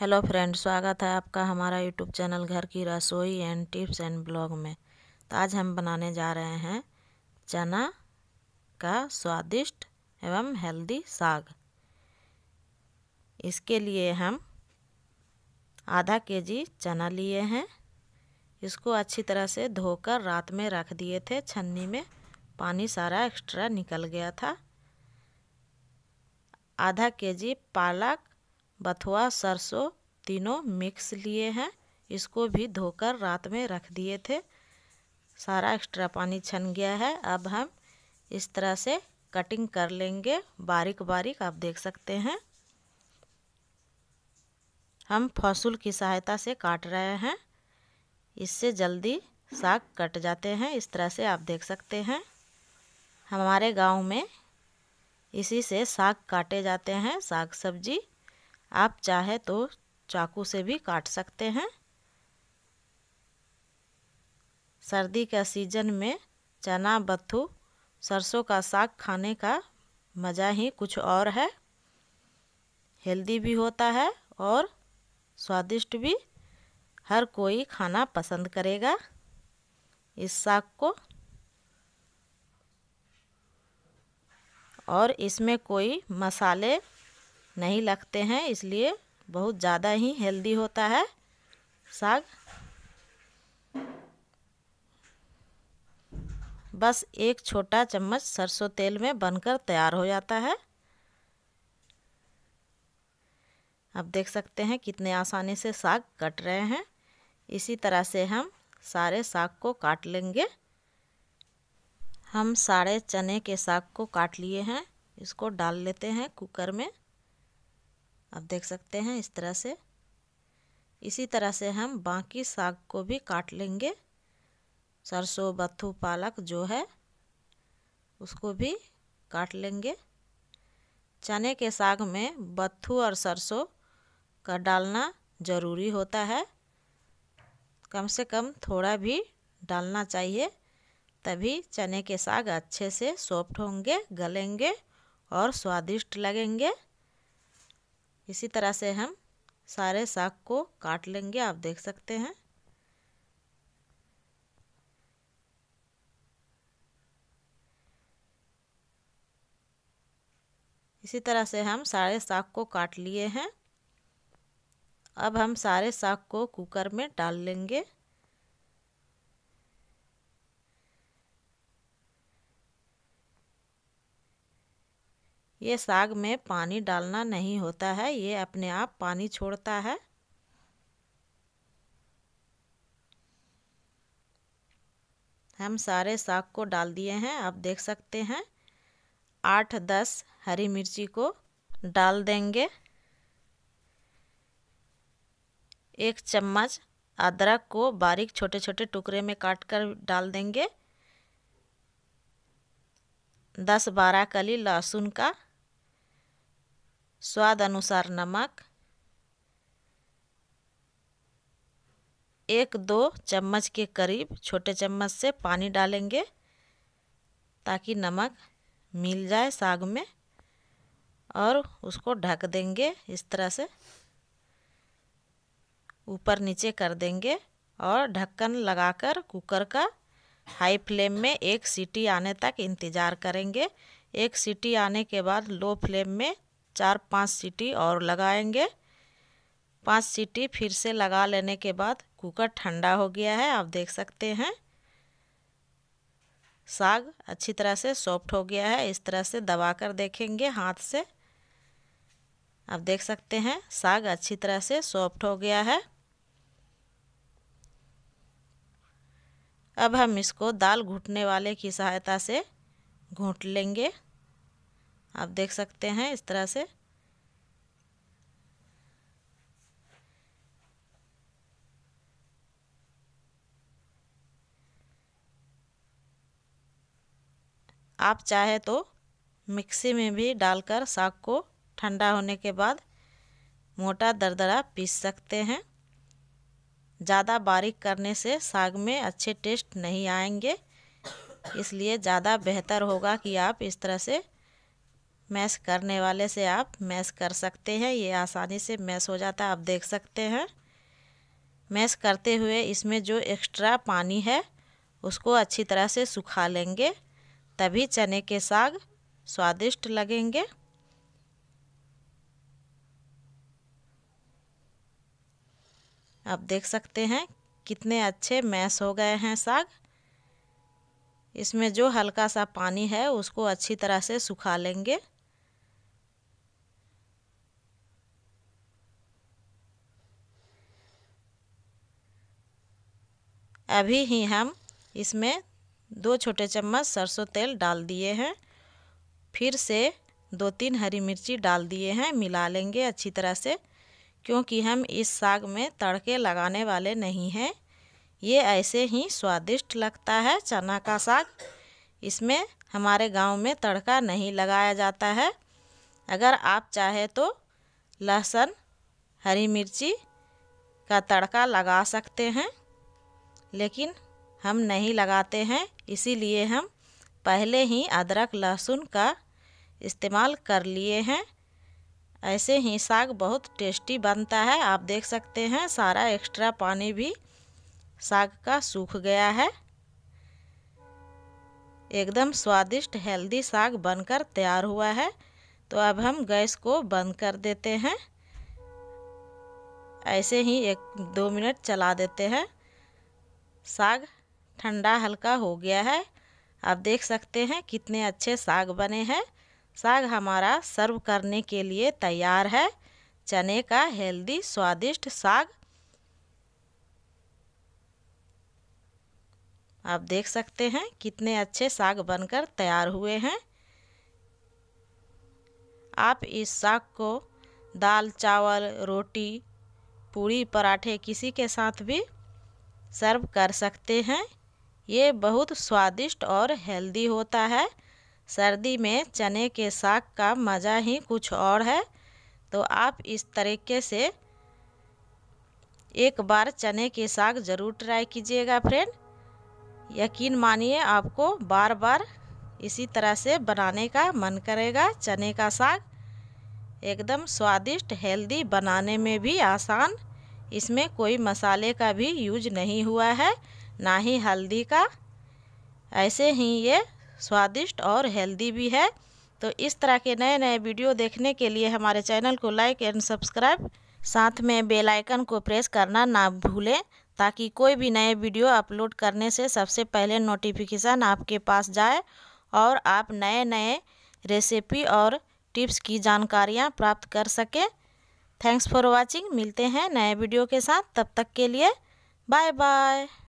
hello friend स्वागत है आपका हमारा यूट्यूब चैनल घर की रसोई एंड टिप्स एंड ब्लॉग में तो आज हम बनाने जा रहे हैं चना का स्वादिष्ट एवं हेल्दी साग इसके लिए हम आधा के जी चना लिए हैं इसको अच्छी तरह से धोकर रात में रख दिए थे छन्नी में पानी सारा एक्स्ट्रा निकल गया था आधा के जी पालक बथुआ सरसों तीनों मिक्स लिए हैं इसको भी धोकर रात में रख दिए थे सारा एक्स्ट्रा पानी छन गया है अब हम इस तरह से कटिंग कर लेंगे बारीक बारीक आप देख सकते हैं हम फसल की सहायता से काट रहे हैं इससे जल्दी साग कट जाते हैं इस तरह से आप देख सकते हैं हमारे गांव में इसी से साग काटे जाते हैं साग सब्जी आप चाहे तो चाकू से भी काट सकते हैं सर्दी का सीजन में चना बत्थू सरसों का साग खाने का मज़ा ही कुछ और है हेल्दी भी होता है और स्वादिष्ट भी हर कोई खाना पसंद करेगा इस साग को और इसमें कोई मसाले नहीं लगते हैं इसलिए बहुत ज़्यादा ही हेल्दी होता है साग बस एक छोटा चम्मच सरसों तेल में बनकर तैयार हो जाता है अब देख सकते हैं कितने आसानी से साग कट रहे हैं इसी तरह से हम सारे साग को काट लेंगे हम सारे चने के साग को काट लिए हैं इसको डाल लेते हैं कुकर में आप देख सकते हैं इस तरह से इसी तरह से हम बाकी साग को भी काट लेंगे सरसों बत्थू पालक जो है उसको भी काट लेंगे चने के साग में बत्थू और सरसों का डालना ज़रूरी होता है कम से कम थोड़ा भी डालना चाहिए तभी चने के साग अच्छे से सॉफ्ट होंगे गलेंगे और स्वादिष्ट लगेंगे इसी तरह से हम सारे साग को काट लेंगे आप देख सकते हैं इसी तरह से हम सारे साग को काट लिए हैं अब हम सारे साग को कुकर में डाल लेंगे ये साग में पानी डालना नहीं होता है ये अपने आप पानी छोड़ता है हम सारे साग को डाल दिए हैं आप देख सकते हैं आठ दस हरी मिर्ची को डाल देंगे एक चम्मच अदरक को बारीक छोटे छोटे टुकड़े में काट कर डाल देंगे दस बारह कली लहसुन का स्वाद अनुसार नमक एक दो चम्मच के करीब छोटे चम्मच से पानी डालेंगे ताकि नमक मिल जाए साग में और उसको ढक देंगे इस तरह से ऊपर नीचे कर देंगे और ढक्कन लगाकर कुकर का हाई फ्लेम में एक सीटी आने तक इंतज़ार करेंगे एक सीटी आने के बाद लो फ्लेम में चार पांच सीटी और लगाएंगे पांच सीटी फिर से लगा लेने के बाद कुकर ठंडा हो गया है आप देख सकते हैं साग अच्छी तरह से सॉफ्ट हो गया है इस तरह से दबा कर देखेंगे हाथ से आप देख सकते हैं साग अच्छी तरह से सॉफ्ट हो गया है अब हम इसको दाल घुटने वाले की सहायता से घूट लेंगे आप देख सकते हैं इस तरह से आप चाहे तो मिक्सी में भी डालकर साग को ठंडा होने के बाद मोटा दरदरा पीस सकते हैं ज़्यादा बारीक करने से साग में अच्छे टेस्ट नहीं आएंगे इसलिए ज़्यादा बेहतर होगा कि आप इस तरह से मैश करने वाले से आप मैस कर सकते हैं ये आसानी से मैस हो जाता है आप देख सकते हैं मैस करते हुए इसमें जो एक्स्ट्रा पानी है उसको अच्छी तरह से सुखा लेंगे तभी चने के साग स्वादिष्ट लगेंगे आप देख सकते हैं कितने अच्छे मैस हो गए हैं साग इसमें जो हल्का सा पानी है उसको अच्छी तरह से सुखा लेंगे अभी ही हम इसमें दो छोटे चम्मच सरसों तेल डाल दिए हैं फिर से दो तीन हरी मिर्ची डाल दिए हैं मिला लेंगे अच्छी तरह से क्योंकि हम इस साग में तड़के लगाने वाले नहीं हैं ये ऐसे ही स्वादिष्ट लगता है चना का साग इसमें हमारे गांव में तड़का नहीं लगाया जाता है अगर आप चाहे तो लहसुन हरी मिर्ची का तड़का लगा सकते हैं लेकिन हम नहीं लगाते हैं इसीलिए हम पहले ही अदरक लहसुन का इस्तेमाल कर लिए हैं ऐसे ही साग बहुत टेस्टी बनता है आप देख सकते हैं सारा एक्स्ट्रा पानी भी साग का सूख गया है एकदम स्वादिष्ट हेल्दी साग बनकर तैयार हुआ है तो अब हम गैस को बंद कर देते हैं ऐसे ही एक दो मिनट चला देते हैं साग ठंडा हल्का हो गया है आप देख सकते हैं कितने अच्छे साग बने हैं साग हमारा सर्व करने के लिए तैयार है चने का हेल्दी स्वादिष्ट साग आप देख सकते हैं कितने अच्छे साग बनकर तैयार हुए हैं आप इस साग को दाल चावल रोटी पूड़ी पराठे किसी के साथ भी सर्व कर सकते हैं ये बहुत स्वादिष्ट और हेल्दी होता है सर्दी में चने के साग का मज़ा ही कुछ और है तो आप इस तरीके से एक बार चने के साग ज़रूर ट्राई कीजिएगा फ्रेंड यकीन मानिए आपको बार बार इसी तरह से बनाने का मन करेगा चने का साग एकदम स्वादिष्ट हेल्दी बनाने में भी आसान इसमें कोई मसाले का भी यूज नहीं हुआ है ना ही हल्दी का ऐसे ही ये स्वादिष्ट और हेल्दी भी है तो इस तरह के नए नए वीडियो देखने के लिए हमारे चैनल को लाइक एंड सब्सक्राइब साथ में बेल आइकन को प्रेस करना ना भूलें ताकि कोई भी नए वीडियो अपलोड करने से सबसे पहले नोटिफिकेशन आपके पास जाए और आप नए नए रेसिपी और टिप्स की जानकारियाँ प्राप्त कर सकें थैंक्स फॉर वॉचिंग मिलते हैं नए वीडियो के साथ तब तक के लिए बाय बाय